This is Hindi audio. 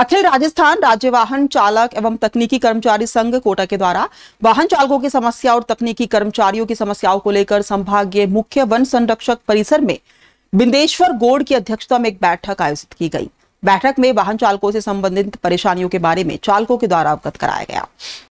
अखिल राजस्थान राज्य वाहन चालक एवं तकनीकी कर्मचारी संघ कोटा के द्वारा वाहन चालकों की समस्या और तकनीकी कर्मचारियों की समस्याओं को लेकर संभागीय मुख्य वन संरक्षक परिसर में बिंदेश्वर गोड़ की अध्यक्षता में एक बैठक आयोजित की गई बैठक में वाहन चालकों से संबंधित परेशानियों के बारे में चालकों के द्वारा अवगत कराया गया